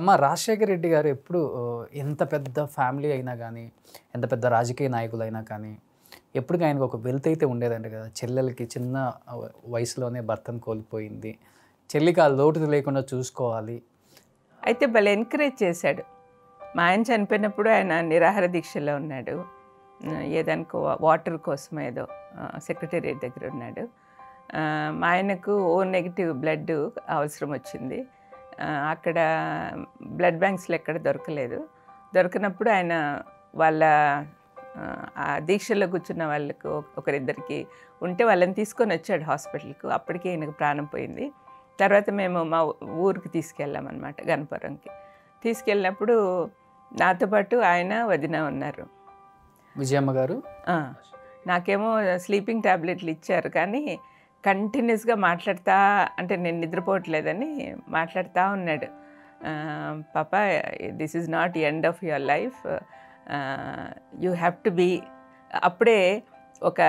అమ్మ రాజశేఖర రెడ్డి గారు ఎప్పుడు ఎంత పెద్ద ఫ్యామిలీ అయినా కానీ ఎంత పెద్ద రాజకీయ నాయకులైనా కానీ ఎప్పుడు ఆయనకు ఒక వెల్త్ అయితే ఉండేదంట కదా చెల్లెలకి చిన్న వయసులోనే భర్తను కోల్పోయింది చెల్లికి ఆ లోటు లేకుండా చూసుకోవాలి అయితే భలే ఎంకరేజ్ చేశాడు మా ఆయన చనిపోయినప్పుడు ఆయన నిరాహార దీక్షలో ఉన్నాడు ఏదనుకో వాటర్ కోసం ఏదో సెక్రటేరియట్ దగ్గర ఉన్నాడు మా ఆయనకు ఓ నెగిటివ్ బ్లడ్ అవసరం వచ్చింది అక్కడ బ్లడ్ బ్యాంక్స్లో ఎక్కడ దొరకలేదు దొరకనప్పుడు ఆయన వాళ్ళ ఆ దీక్షల్లో కూర్చున్న వాళ్ళకు ఒకరిద్దరికి ఉంటే వాళ్ళని తీసుకొని వచ్చాడు హాస్పిటల్కు అప్పటికే ఈయనకు ప్రాణం పోయింది తర్వాత మేము మా ఊరికి తీసుకెళ్ళాం అనమాట గణపురంకి తీసుకెళ్ళినప్పుడు నాతో పాటు ఆయన వదిన ఉన్నారు విజయమ్మ గారు నాకేమో స్లీపింగ్ ట్యాబ్లెట్లు ఇచ్చారు కానీ కంటిన్యూస్గా మాట్లాడుతూ అంటే నేను నిద్రపోవట్లేదని మాట్లాడుతూ ఉన్నాడు పాప this is not end of your life you have to be అప్పుడే ఒక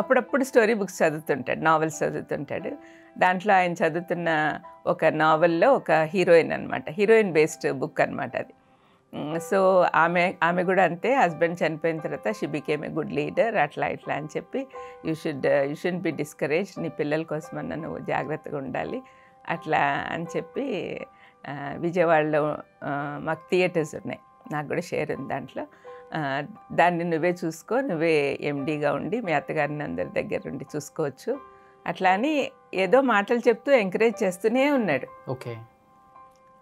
అప్పుడప్పుడు స్టోరీ బుక్స్ చదువుతుంటాడు నావెల్స్ చదువుతుంటాడు దాంట్లో ఆయన చదువుతున్న ఒక నావెల్లో ఒక హీరోయిన్ అనమాట హీరోయిన్ బేస్డ్ బుక్ అనమాట అది సో mm, ఆమె ఆమె కూడా అంతే హస్బెండ్ చనిపోయిన తర్వాత she became a good leader అట్లా ఇట్లా అని చెప్పి you should you should be discourage నీ పిల్లల అన్న నువ్వు జాగ్రత్తగా ఉండాలి అట్లా అని చెప్పి విజయవాడలో మాకు థియేటర్స్ ఉన్నాయి నాకు కూడా షేర్ ఉంది దాంట్లో దాన్ని నువ్వే చూసుకో నువ్వే ఎండీగా ఉండి మీ అత్తగారిని అందరి దగ్గర ఉండి చూసుకోవచ్చు అట్లా అని ఏదో మాటలు చెప్తూ ఎంకరేజ్ చేస్తూనే ఉన్నాడు ఓకే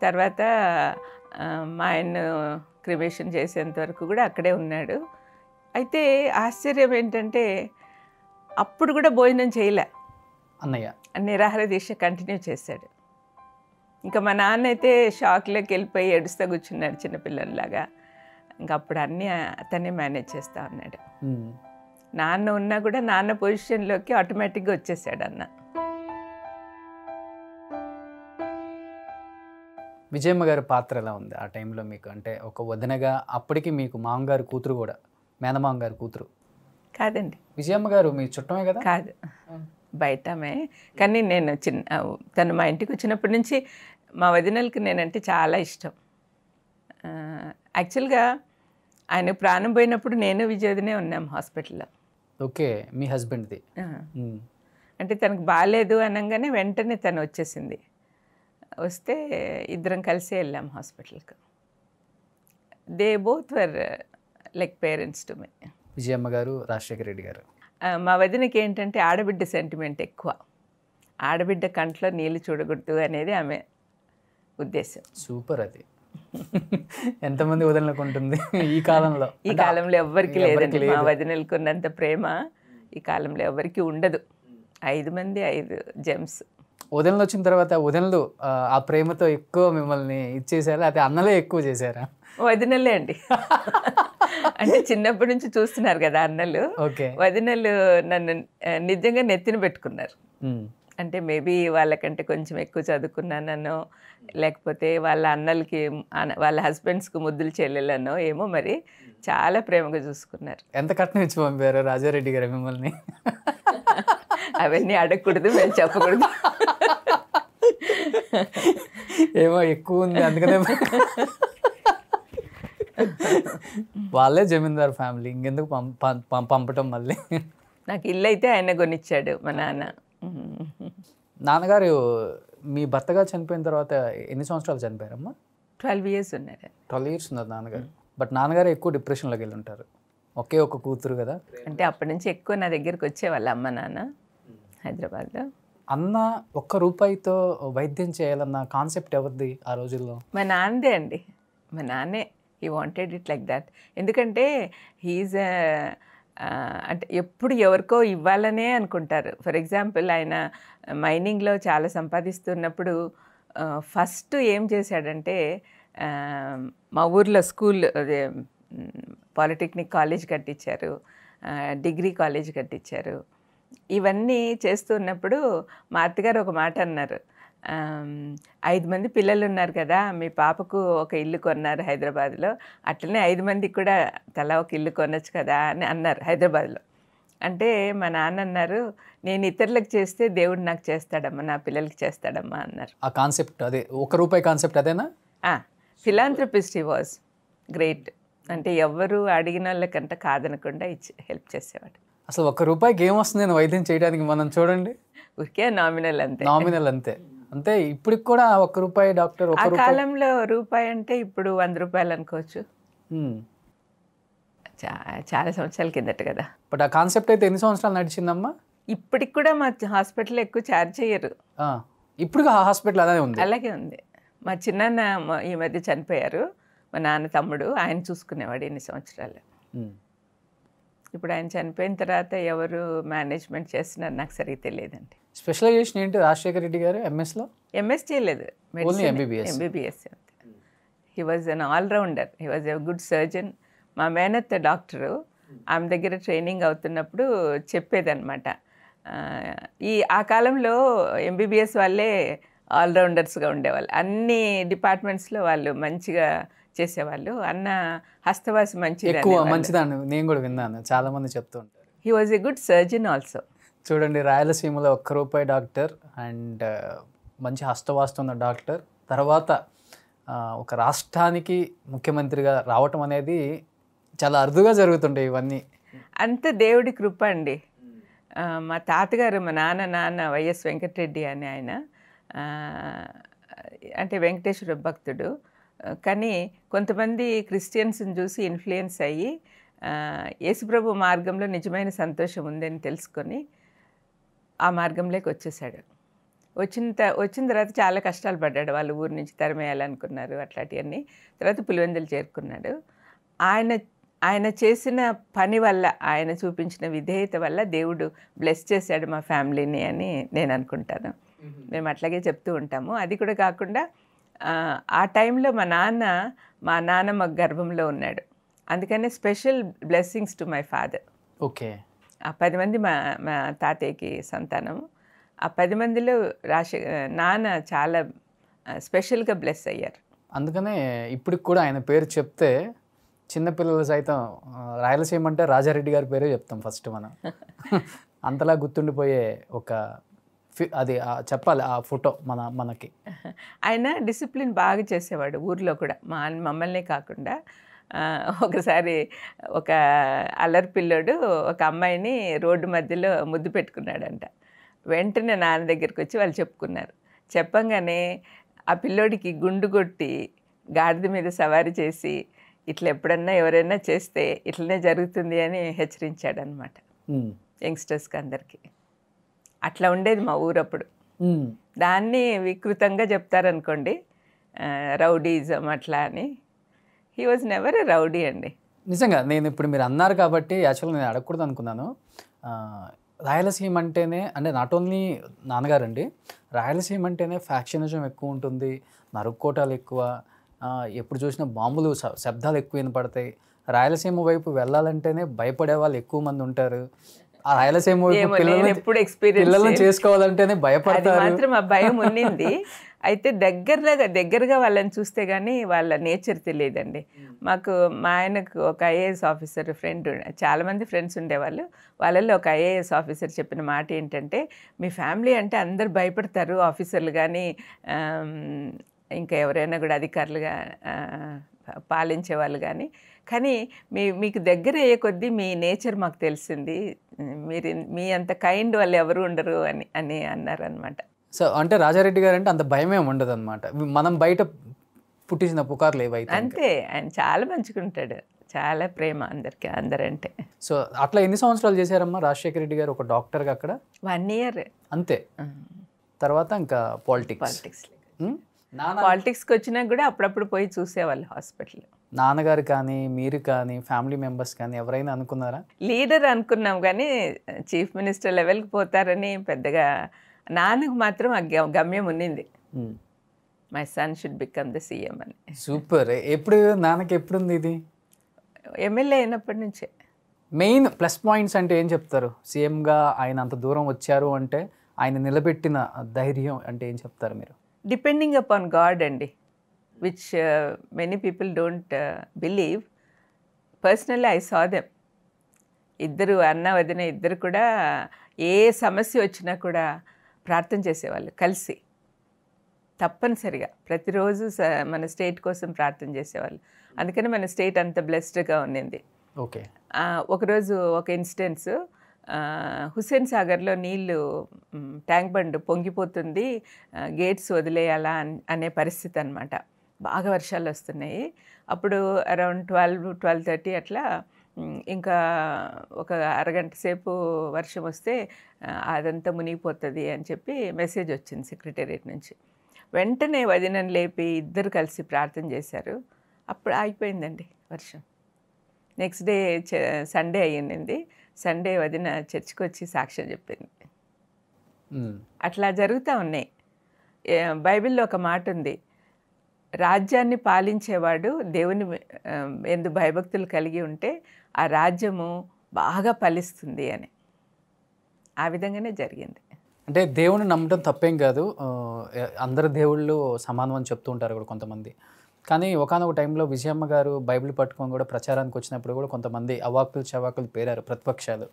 తర్వాత మా ఆయన క్రిమేషన్ చేసేంత వరకు కూడా అక్కడే ఉన్నాడు అయితే ఆశ్చర్యం ఏంటంటే అప్పుడు కూడా భోజనం చేయలే అన్నయ్య నిరాహార దీక్ష కంటిన్యూ చేశాడు ఇంకా మా నాన్న అయితే షాక్లోకి వెళ్ళిపోయి ఏడుస్తా కూర్చున్నాడు చిన్నపిల్లల్లాగా ఇంకా అప్పుడు అన్నీ అతన్ని మేనేజ్ చేస్తూ ఉన్నాడు నాన్న ఉన్నా కూడా నాన్న పొజిషన్లోకి ఆటోమేటిక్గా వచ్చేసాడు అన్న విజయమ్మ గారి పాత్ర ఎలా ఉంది ఆ టైంలో మీకు అంటే ఒక వదినగా అప్పటికి మీకు మామగారు కూతురు కూడా మేనమామ గారు కూతురు కాదండి విజయమ్మ గారు మీ చుట్టమే కదా కాదు బయటమే కానీ నేను చిన్న తను మా ఇంటికి వచ్చినప్పటి నుంచి మా వదినలకి నేనంటే చాలా ఇష్టం యాక్చువల్గా ఆయన ప్రాణం పోయినప్పుడు నేను విజయదినే ఉన్నాం హాస్పిటల్లో ఓకే మీ హస్బెండ్ది అంటే తనకు బాగాలేదు అనగానే వెంటనే తను వచ్చేసింది వస్తే ఇద్దరం కలిసి వెళ్ళాం హాస్పిటల్కి they both were like parents to me Vijayamma garu Rajasekhara Reddy గారు మా వదినకి ఏంటంటే ఆడబిడ్డ సెంటిమెంట్ ఎక్కువ ఆడబిడ్డ కంట్లో నీళ్ళు చూడకూడదు అనేది ఆమె ఉద్దేశం సూపర్ అది ఎంతమంది వదనలకు ఈ కాలంలో ఈ కాలంలో ఎవ్వరికి లేదండి మా వదినలకు ప్రేమ ఈ కాలంలో ఎవరికి ఉండదు ఐదు మంది ఐదు జెమ్స్ ఉదయంలో వచ్చిన తర్వాత ఉదయంలో ఆ ప్రేమతో ఎక్కువ మిమ్మల్ని ఇచ్చేసారా లేకపోతే అన్నలే ఎక్కువ చేశారా వదినలే అండి అంటే చిన్నప్పటి నుంచి చూస్తున్నారు కదా అన్నలు ఓకే వదినలు నన్ను నిజంగా నెత్తిన పెట్టుకున్నారు అంటే మేబీ వాళ్ళకంటే కొంచెం ఎక్కువ చదువుకున్నానో లేకపోతే వాళ్ళ అన్నలకి వాళ్ళ హస్బెండ్స్కి ముద్దులు చెల్లెలనో ఏమో మరి చాలా ప్రేమగా చూసుకున్నారు ఎంత కట్నం ఇచ్చి పంపారు రాజారెడ్డి గారు మిమ్మల్ని అవన్నీ అడగకూడదు మేము చెప్పకూడదు ఏమో ఎక్కువ ఉంది అందుకనే వాళ్ళే జమీందారు ఫ్యామిలీ ఇంకెందుకు పంపటం మళ్ళీ నాకు ఇల్లు అయితే ఆయన కొనిచ్చాడు మా నాన్న నాన్నగారు మీ భర్తగా చనిపోయిన తర్వాత ఎన్ని సంవత్సరాలు చనిపోయారమ్మా ట్వెల్వ్ ఇయర్స్ ఉన్నారు ట్వెల్వ్ ఇయర్స్ ఉన్నారు నాన్నగారు బట్ నాన్నగారు ఎక్కువ డిప్రెషన్లోకి వెళ్ళి ఉంటారు ఒకే ఒక కూతురు కదా అంటే అప్పటి నుంచి ఎక్కువ నా దగ్గరికి వచ్చే అమ్మ నాన్న హైదరాబాద్లో అన్న ఒక్క రూపాయితో వైద్యం చేయాలన్న కాన్సెప్ట్ ఎవరిది ఆ రోజుల్లో మా నాన్నదే అండి మా నాన్నే ఈ వాంటెడ్ ఇట్ లైక్ దాట్ ఎందుకంటే హీజ్ అంటే ఎప్పుడు ఎవరికో ఇవ్వాలనే అనుకుంటారు ఫర్ ఎగ్జాంపుల్ ఆయన మైనింగ్లో చాలా సంపాదిస్తున్నప్పుడు ఫస్ట్ ఏం చేశాడంటే మా ఊర్లో స్కూల్ అదే పాలిటెక్నిక్ కాలేజ్ కట్టించారు డిగ్రీ కాలేజ్ కట్టించారు ఇవన్నీ చేస్తున్నప్పుడు మా అత్తగారు ఒక మాట అన్నారు ఐదు మంది పిల్లలు ఉన్నారు కదా మీ పాపకు ఒక ఇల్లు కొన్నారు హైదరాబాద్లో అట్లనే ఐదు మందికి కూడా తలా ఒక ఇల్లు కొనొచ్చు కదా అని అన్నారు హైదరాబాద్లో అంటే మా నాన్న అన్నారు నేను ఇతరులకు చేస్తే దేవుడు నాకు చేస్తాడమ్మా నా పిల్లలకి చేస్తాడమ్మా అన్నారు ఆ కాన్సెప్ట్ అదే ఒక రూపాయి కాన్సెప్ట్ అదేనా ఫిలాంథ్రపిస్ట్ వాజ్ గ్రేట్ అంటే ఎవరు అడిగిన వాళ్ళకంట కాదనకుండా ఇచ్చి హెల్ప్ చేసేవాడు అసలు ఒక్క రూపాయికి ఏమొస్తుంది నేను వైద్యం చేయడానికి మనం చూడండి ఊరికే నామినల్ అంతే నామినల్ అంతే అంతే ఇప్పటికి కూడా ఒక్క రూపాయి డాక్టర్ ఆ కాలంలో రూపాయి అంటే ఇప్పుడు వంద రూపాయలు అనుకోవచ్చు చాలా సంవత్సరాల కిందట కదా బట్ ఆ కాన్సెప్ట్ అయితే ఎన్ని సంవత్సరాలు నడిచిందమ్మా ఇప్పటికి కూడా మా హాస్పిటల్ ఎక్కువ చార్జ్ చేయరు ఇప్పుడు హాస్పిటల్ అలాగే ఉంది అలాగే ఉంది మా చిన్నాన్న ఈ మధ్య చనిపోయారు మా నాన్న తమ్ముడు ఆయన చూసుకునేవాడు ఎన్ని సంవత్సరాలు ఇప్పుడు ఆయన చనిపోయిన తర్వాత ఎవరు మేనేజ్మెంట్ చేస్తున్నారు నాకు సరిగ్గా తెలియదండి స్పెషలైజేషన్ ఏంటి రాజశేఖర రెడ్డి గారు ఎంఎస్లో ఎంఎస్ చేయలేదు MBBS he was an all rounder he was a good surgeon మా మేనత్త డాక్టరు ఆమె దగ్గర ట్రైనింగ్ అవుతున్నప్పుడు చెప్పేదన్నమాట ఈ ఆ కాలంలో ఎంబీబీఎస్ వాళ్ళే ఆల్రౌండర్స్గా ఉండేవాళ్ళు అన్ని డిపార్ట్మెంట్స్లో వాళ్ళు మంచిగా చేసేవాళ్ళు అన్న హస్తవాసి మంచి ఎక్కువ మంచిదాన్ని నేను కూడా విన్నాను చాలా మంది చెప్తూ ఉంటారు he was a good surgeon also చూడండి రాయలసీమలో ఒక్క రూపాయి డాక్టర్ అండ్ మంచి హస్తవాస్తున్న డాక్టర్ తర్వాత ఒక రాష్ట్రానికి ముఖ్యమంత్రిగా రావటం అనేది చాలా అరుదుగా జరుగుతుండే ఇవన్నీ అంత దేవుడి కృప అండి మా తాతగారు మా నాన్న నాన్న వైఎస్ వెంకటరెడ్డి అని ఆయన అంటే వెంకటేశ్వర భక్తుడు కానీ కొంతమంది క్రిస్టియన్స్ని చూసి ఇన్ఫ్లుయెన్స్ అయ్యి యేసుప్రభు మార్గంలో నిజమైన సంతోషం ఉందని తెలుసుకొని ఆ మార్గంలోకి వచ్చేసాడు వచ్చిన త వచ్చిన తర్వాత చాలా కష్టాలు పడ్డాడు వాళ్ళు ఊరి నుంచి తరిమేయాలనుకున్నారు అట్లాంటివన్నీ తర్వాత పులివెందులు చేరుకున్నాడు ఆయన ఆయన చేసిన పని వల్ల ఆయన చూపించిన విధేయత వల్ల దేవుడు బ్లెస్ చేశాడు మా ఫ్యామిలీని అని నేను అనుకుంటాను మేము అట్లాగే చెప్తూ ఉంటాము అది కూడా కాకుండా ఆ టైంలో మా నాన్న మా నాన్నమ్మ గర్భంలో ఉన్నాడు అందుకనే special blessings to my father okay ఆ పది మంది మా మా తాతయ్యకి సంతానం ఆ పది మందిలో రాశ నాన్న చాలా స్పెషల్గా బ్లెస్ అయ్యారు అందుకనే ఇప్పటికి కూడా ఆయన పేరు చెప్తే చిన్నపిల్లలు సైతం రాయలసీమ అంటే రాజారెడ్డి గారి పేరే చెప్తాం ఫస్ట్ మనం అంతలా గుర్తుండిపోయే ఒక అది చెప్పాలి ఆ ఫోటో మన మనకి ఆయన డిసిప్లిన్ బాగా చేసేవాడు ఊర్లో కూడా మా మమ్మల్ని కాకుండా ఒకసారి ఒక అల్లరి పిల్లోడు ఒక అమ్మాయిని రోడ్డు మధ్యలో ముద్దు పెట్టుకున్నాడంట వెంటనే నాన్న దగ్గరికి వచ్చి వాళ్ళు చెప్పుకున్నారు చెప్పంగానే ఆ పిల్లోడికి గుండు కొట్టి గాడిద మీద సవారీ చేసి ఇట్లా ఎప్పుడన్నా ఎవరైనా చేస్తే ఇట్లనే జరుగుతుంది అని హెచ్చరించాడనమాట యంగ్స్టర్స్కి అందరికీ అట్లా ఉండేది మా ఊరప్పుడు దాన్ని వికృతంగా చెప్తారనుకోండి రౌడీజం అట్లా అని he was never a rowdy అండి నిజంగా నేను ఇప్పుడు మీరు అన్నారు కాబట్టి యాక్చువల్గా నేను అడగకూడదు అనుకున్నాను రాయలసీమ అంటేనే అంటే నాట్ ఓన్లీ నాన్నగారండి రాయలసీమ అంటేనే ఫ్యాక్షనిజం ఎక్కువ ఉంటుంది నరుక్కోటాలు ఎక్కువ ఎప్పుడు చూసినా బాంబులు శబ్దాలు ఎక్కువ వినపడతాయి రాయలసీమ వైపు వెళ్ళాలంటేనే భయపడే వాళ్ళు ఎక్కువ మంది ఉంటారు ఆ రాయలసీమ ఎప్పుడు ఎక్స్పీరియన్స్ చేసుకోవాలంటేనే భయపడతారు మాత్రం ఆ భయం ఉండింది అయితే దగ్గరగా దగ్గరగా వాళ్ళని చూస్తే కానీ వాళ్ళ నేచర్ తెలియదండి మాకు మా ఆయనకు ఒక ఐఏఎస్ ఆఫీసర్ ఫ్రెండ్ చాలామంది ఫ్రెండ్స్ ఉండేవాళ్ళు వాళ్ళల్లో ఒక ఐఏఎస్ ఆఫీసర్ చెప్పిన మాట ఏంటంటే మీ ఫ్యామిలీ అంటే అందరు భయపడతారు ఆఫీసర్లు కానీ ఇంకా ఎవరైనా కూడా అధికారులుగా పాలించే వాళ్ళు కానీ కానీ మీ మీకు దగ్గర అయ్యే కొద్దీ మీ నేచర్ మాకు తెలిసింది మీరు మీ అంత కైండ్ వాళ్ళు ఎవరు ఉండరు అని అని అన్నారనమాట సో అంటే రాజారెడ్డి గారు అంటే అంత భయమే ఉండదు అనమాట మనం బయట పుట్టించిన పుకార్లు ఏవైతే అంతే ఆయన చాలా మంచుకుంటాడు చాలా ప్రేమ అందరికి అందరంటే సో అట్లా ఎన్ని సంవత్సరాలు చేశారమ్మా రాజశేఖర రెడ్డి గారు ఒక డాక్టర్గా అక్కడ వన్ ఇయర్ అంతే తర్వాత ఇంకా పాలిటిక్స్ పాలిటిక్స్ పాలిటిక్స్కి వచ్చినా కూడా అప్పుడప్పుడు పోయి చూసేవాళ్ళు హాస్పిటల్ నాన్నగారు కానీ మీరు కానీ ఫ్యామిలీ మెంబర్స్ కానీ ఎవరైనా అనుకున్నారా లీడర్ అనుకున్నాం కానీ చీఫ్ మినిస్టర్ లెవెల్కి పోతారని పెద్దగా నాన్నకు మాత్రం గమ్యం ఉన్నింది my son should become the CM అని సూపర్ ఎప్పుడు నాన్నకి ఎప్పుడు ఉంది ఇది ఎమ్మెల్యే అయినప్పటి నుంచే మెయిన్ ప్లస్ పాయింట్స్ అంటే ఏం చెప్తారు సీఎంగా ఆయన అంత దూరం వచ్చారు అంటే ఆయన నిలబెట్టిన ధైర్యం అంటే ఏం చెప్తారు మీరు డిపెండింగ్ అపాన్ గాడ్ అండి which many people don't believe personally I saw them ఇద్దరు అన్న వదిన ఇద్దరు కూడా ఏ సమస్య వచ్చినా కూడా ప్రార్థన చేసేవాళ్ళు కలిసి తప్పనిసరిగా ప్రతిరోజు మన స్టేట్ కోసం ప్రార్థన చేసేవాళ్ళు అందుకని మన స్టేట్ అంత బ్లెస్డ్గా ఉండింది ఓకే ఒకరోజు ఒక ఇన్సిడెన్స్ హుస్సేన్ సాగర్లో నీళ్లు ట్యాంక్ బండ్ పొంగిపోతుంది గేట్స్ వదిలేయాలా అనే పరిస్థితి అనమాట బాగా వర్షాలు వస్తున్నాయి అప్పుడు అరౌండ్ ట్వెల్వ్ ట్వెల్వ్ థర్టీ అట్లా ఇంకా ఒక అరగంట సేపు వర్షం వస్తే అదంతా మునిగిపోతుంది అని చెప్పి మెసేజ్ వచ్చింది సెక్రటేరియట్ నుంచి వెంటనే వదినని లేపి ఇద్దరు కలిసి ప్రార్థన చేశారు అప్పుడు ఆగిపోయిందండి వర్షం నెక్స్ట్ డే సండే అయ్యింది సండే వదిన చర్చికి వచ్చి సాక్ష్యం చెప్పింది అట్లా జరుగుతూ ఉన్నాయి బైబిల్లో ఒక మాట ఉంది రాజ్యాన్ని పాలించేవాడు దేవుని ఎందు భయభక్తులు కలిగి ఉంటే ఆ రాజ్యము బాగా ఫలిస్తుంది అని ఆ విధంగానే జరిగింది అంటే దేవుని నమ్మడం తప్పేం కాదు అందరు దేవుళ్ళు సమానం అని చెప్తూ ఉంటారు కూడా కొంతమంది కానీ ఒకనొక టైంలో విజయమ్మ గారు బైబిల్ పట్టుకొని కూడా ప్రచారానికి వచ్చినప్పుడు కూడా కొంతమంది అవాకులు చవాకులు పేరారు ప్రతిపక్షాలు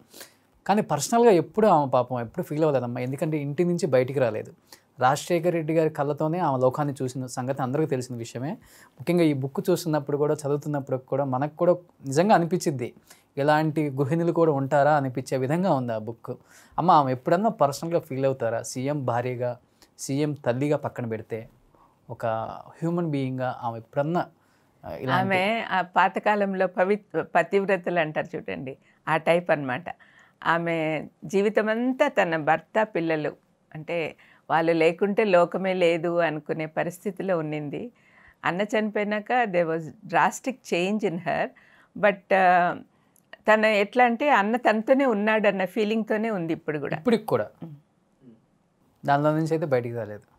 కానీ పర్సనల్గా ఎప్పుడు ఆమె పాపం ఎప్పుడు ఫీల్ అవ్వలేదమ్మా ఎందుకంటే ఇంటి నుంచి బయటికి రాలేదు రాజశేఖర రెడ్డి గారి కళ్ళతోనే ఆమె లోకాన్ని చూసిన సంగతి అందరికీ తెలిసిన విషయమే ముఖ్యంగా ఈ బుక్ చూస్తున్నప్పుడు కూడా చదువుతున్నప్పుడు కూడా మనకు కూడా నిజంగా అనిపించింది ఇలాంటి గృహిణులు కూడా ఉంటారా అనిపించే విధంగా ఉంది ఆ బుక్ అమ్మ ఆమె ఎప్పుడన్నా పర్సనల్గా ఫీల్ అవుతారా సీఎం భార్యగా సీఎం తల్లిగా పక్కన పెడితే ఒక హ్యూమన్ బీయింగ్గా ఆమె ఎప్పుడన్నా ఆమె ఆ పాతకాలంలో పవిత్ర పతివ్రతలు అంటారు చూడండి ఆ టైప్ అనమాట ఆమె జీవితం అంతా తన భర్త పిల్లలు అంటే వాళ్ళు లేకుంటే లోకమే లేదు అనుకునే పరిస్థితిలో ఉండింది అన్న చనిపోయినాక they was drastic change in her but తన ఎట్లా అంటే అన్న తనతోనే ఉన్నాడన్న ఫీలింగ్తోనే ఉంది ఇప్పుడు కూడా ఇప్పుడు కూడా దానిలో నుంచి అయితే బయటికి రాలేదు